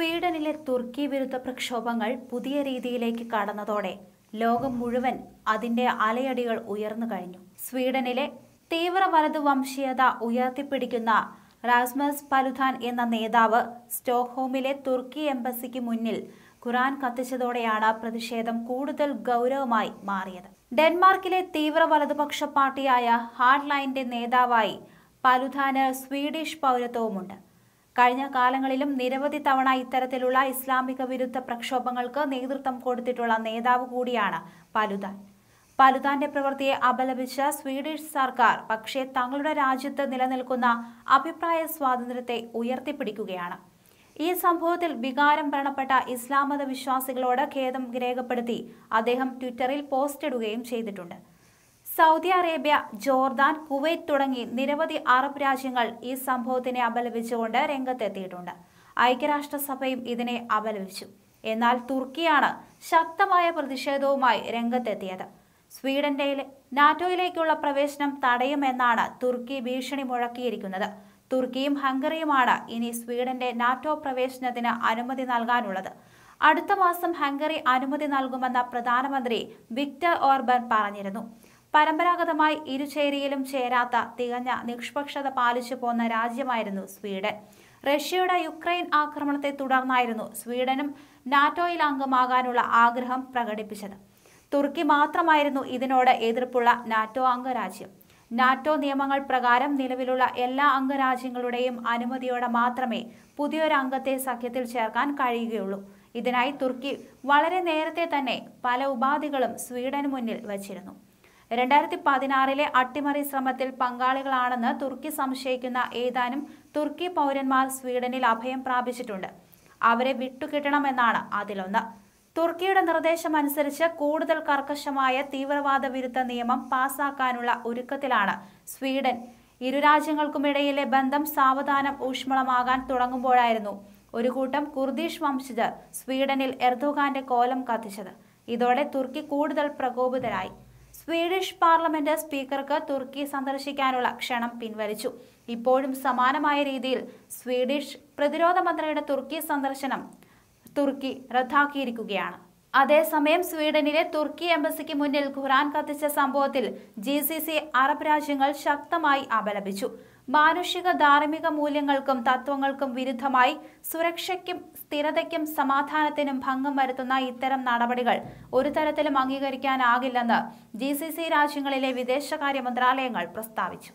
സ്വീഡനിലെ തുർക്കി വിരുദ്ധ പ്രക്ഷോഭങ്ങൾ പുതിയ രീതിയിലേക്ക് കടന്നതോടെ ലോകം മുഴുവൻ അതിന്റെ അലയടികൾ ഉയർന്നു കഴിഞ്ഞു സ്വീഡനിലെ തീവ്ര വലതു വംശീയത ഉയർത്തിപ്പിടിക്കുന്ന റാസ്മസ് പലുധാൻ എന്ന നേതാവ് സ്റ്റോക്ക്ഹോമിലെ തുർക്കി എംബസിക്ക് മുന്നിൽ ഖുറാൻ കത്തിച്ചതോടെയാണ് പ്രതിഷേധം കൂടുതൽ ഗൗരവമായി മാറിയത് ഡെൻമാർക്കിലെ തീവ്ര വലതുപക്ഷ പാർട്ടിയായ ഹാർഡ് ലൈൻ്റെ നേതാവായി പലുധാന് സ്വീഡിഷ് പൗരത്വവുമുണ്ട് കഴിഞ്ഞ കാലങ്ങളിലും നിരവധി തവണ ഇത്തരത്തിലുള്ള ഇസ്ലാമിക വിരുദ്ധ പ്രക്ഷോഭങ്ങൾക്ക് നേതൃത്വം കൊടുത്തിട്ടുള്ള നേതാവ് കൂടിയാണ് പലുതാൻ പലുതാന്റെ പ്രവൃത്തിയെ അപലപിച്ച സ്വീഡിഷ് സർക്കാർ പക്ഷേ തങ്ങളുടെ രാജ്യത്ത് നിലനിൽക്കുന്ന അഭിപ്രായ സ്വാതന്ത്ര്യത്തെ ഉയർത്തിപ്പിടിക്കുകയാണ് ഈ സംഭവത്തിൽ വികാരം ഭരണപ്പെട്ട ഇസ്ലാമത വിശ്വാസികളോട് ഖേദം രേഖപ്പെടുത്തി അദ്ദേഹം ട്വിറ്ററിൽ പോസ്റ്റിടുകയും ചെയ്തിട്ടുണ്ട് സൗദി അറേബ്യ ജോർദാൻ കുവൈറ്റ് തുടങ്ങി നിരവധി അറബ് രാജ്യങ്ങൾ ഈ സംഭവത്തിനെ അപലപിച്ചുകൊണ്ട് രംഗത്തെത്തിയിട്ടുണ്ട് ഐക്യരാഷ്ട്രസഭയും ഇതിനെ അപലപിച്ചു എന്നാൽ തുർക്കിയാണ് ശക്തമായ പ്രതിഷേധവുമായി രംഗത്തെത്തിയത് സ്വീഡന്റെ നാറ്റോയിലേക്കുള്ള പ്രവേശനം തടയുമെന്നാണ് തുർക്കി ഭീഷണി മുഴക്കിയിരിക്കുന്നത് തുർക്കിയും ഹംഗറിയുമാണ് ഇനി സ്വീഡന്റെ നാറ്റോ പ്രവേശനത്തിന് അനുമതി നൽകാനുള്ളത് അടുത്ത മാസം ഹംഗറി അനുമതി നൽകുമെന്ന പ്രധാനമന്ത്രി വിക്ടർ ഓർബൻ പറഞ്ഞിരുന്നു പരമ്പരാഗതമായി ഇരുചേരിയിലും ചേരാത്ത തികഞ്ഞ നിഷ്പക്ഷത പാലിച്ചു പോന്ന രാജ്യമായിരുന്നു സ്വീഡൻ റഷ്യയുടെ യുക്രൈൻ ആക്രമണത്തെ തുടർന്നായിരുന്നു സ്വീഡനും നാറ്റോയിൽ അംഗമാകാനുള്ള ആഗ്രഹം പ്രകടിപ്പിച്ചത് തുർക്കി മാത്രമായിരുന്നു ഇതിനോട് എതിർപ്പുള്ള നാറ്റോ അംഗരാജ്യം നാറ്റോ നിയമങ്ങൾ പ്രകാരം നിലവിലുള്ള എല്ലാ അംഗരാജ്യങ്ങളുടെയും അനുമതിയോടെ മാത്രമേ പുതിയൊരു അംഗത്തെ സഖ്യത്തിൽ ചേർക്കാൻ കഴിയുകയുള്ളൂ ഇതിനായി തുർക്കി വളരെ നേരത്തെ തന്നെ പല ഉപാധികളും സ്വീഡന് മുന്നിൽ വച്ചിരുന്നു രണ്ടായിരത്തി പതിനാറിലെ അട്ടിമറി ശ്രമത്തിൽ പങ്കാളികളാണെന്ന് തുർക്കി സംശയിക്കുന്ന ഏതാനും തുർക്കി പൗരന്മാർ സ്വീഡനിൽ അഭയം പ്രാപിച്ചിട്ടുണ്ട് അവരെ വിട്ടുകിട്ടണമെന്നാണ് അതിലൊന്ന് തുർക്കിയുടെ നിർദ്ദേശമനുസരിച്ച് കൂടുതൽ കർക്കശമായ തീവ്രവാദ വിരുദ്ധ നിയമം പാസാക്കാനുള്ള ഒരുക്കത്തിലാണ് സ്വീഡൻ ഇരു രാജ്യങ്ങൾക്കുമിടയിലെ ബന്ധം സാവധാനം ഊഷ്മളമാകാൻ തുടങ്ങുമ്പോഴായിരുന്നു ഒരു കൂട്ടം കുർദിഷ് വംശജർ സ്വീഡനിൽ എർദോഗാന്റെ കോലം കത്തിച്ചത് ഇതോടെ തുർക്കി കൂടുതൽ പ്രകോപിതരായി സ്വീഡിഷ് പാർലമെന്റ് സ്പീക്കർക്ക് തുർക്കി സന്ദർശിക്കാനുള്ള ക്ഷണം പിൻവലിച്ചു ഇപ്പോഴും സമാനമായ രീതിയിൽ സ്വീഡിഷ് പ്രതിരോധ മന്ത്രിയുടെ തുർക്കി സന്ദർശനം തുർക്കി റദ്ദാക്കിയിരിക്കുകയാണ് അതേസമയം സ്വീഡനിലെ തുർക്കി എംബസിക്ക് മുന്നിൽ ഖുറാൻ കത്തിച്ച സംഭവത്തിൽ ജി അറബ് രാജ്യങ്ങൾ ശക്തമായി അപലപിച്ചു മാനുഷിക ധാർമ്മിക മൂല്യങ്ങൾക്കും തത്വങ്ങൾക്കും വിരുദ്ധമായി സുരക്ഷയ്ക്കും സ്ഥിരതയ്ക്കും സമാധാനത്തിനും ഭംഗം വരുത്തുന്ന ഇത്തരം നടപടികൾ ഒരു തരത്തിലും അംഗീകരിക്കാനാകില്ലെന്ന് ജി രാജ്യങ്ങളിലെ വിദേശകാര്യ മന്ത്രാലയങ്ങൾ പ്രസ്താവിച്ചു